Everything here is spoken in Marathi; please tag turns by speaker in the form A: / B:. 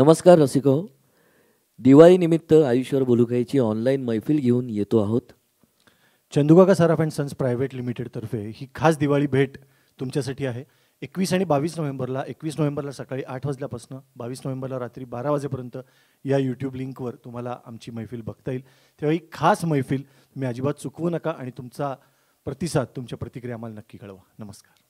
A: नमस्कार रसिको दिवाळीनिमित्त आयुष्यवर काहीची ऑनलाईन मैफिल घेऊन
B: येतो आहोत Chandukaka Saraf and sons private लिमिटेडतर्फे ही खास दिवाळी भेट तुमच्यासाठी आहे एकवीस आणि बावीस नोव्हेंबरला एकवीस नोव्हेंबरला सकाळी आठ वाजल्यापासून बावीस नोव्हेंबरला रात्री बारा वाजेपर्यंत या यूट्यूब लिंकवर तुम्हाला आमची मैफिल बघता येईल तेव्हा ही खास मैफिल तुम्ही अजिबात चुकवू नका आणि तुमचा प्रतिसाद तुमच्या प्रतिक्रिया आम्हाला नक्की कळवा
C: नमस्कार